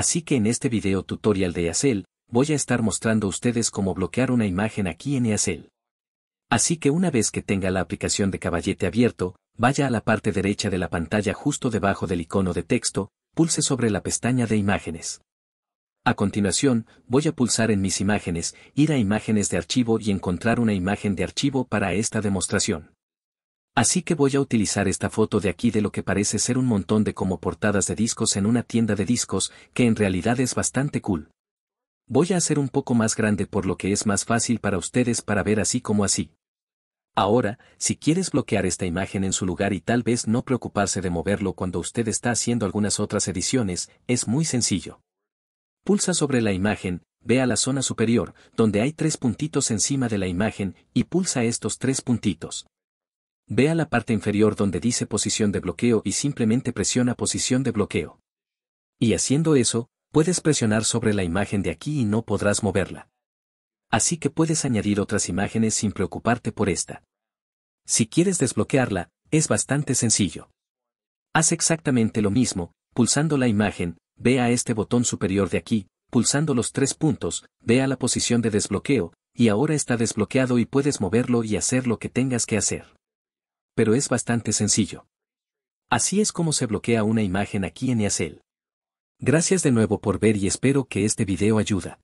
Así que en este video tutorial de EASEL, voy a estar mostrando a ustedes cómo bloquear una imagen aquí en EASEL. Así que una vez que tenga la aplicación de caballete abierto, vaya a la parte derecha de la pantalla justo debajo del icono de texto, pulse sobre la pestaña de imágenes. A continuación, voy a pulsar en mis imágenes, ir a imágenes de archivo y encontrar una imagen de archivo para esta demostración. Así que voy a utilizar esta foto de aquí de lo que parece ser un montón de como portadas de discos en una tienda de discos, que en realidad es bastante cool. Voy a hacer un poco más grande por lo que es más fácil para ustedes para ver así como así. Ahora, si quieres bloquear esta imagen en su lugar y tal vez no preocuparse de moverlo cuando usted está haciendo algunas otras ediciones, es muy sencillo. Pulsa sobre la imagen, ve a la zona superior, donde hay tres puntitos encima de la imagen, y pulsa estos tres puntitos. Ve a la parte inferior donde dice posición de bloqueo y simplemente presiona posición de bloqueo. Y haciendo eso, puedes presionar sobre la imagen de aquí y no podrás moverla. Así que puedes añadir otras imágenes sin preocuparte por esta. Si quieres desbloquearla, es bastante sencillo. Haz exactamente lo mismo, pulsando la imagen, ve a este botón superior de aquí, pulsando los tres puntos, ve a la posición de desbloqueo, y ahora está desbloqueado y puedes moverlo y hacer lo que tengas que hacer pero es bastante sencillo. Así es como se bloquea una imagen aquí en Yacel. Gracias de nuevo por ver y espero que este video ayuda.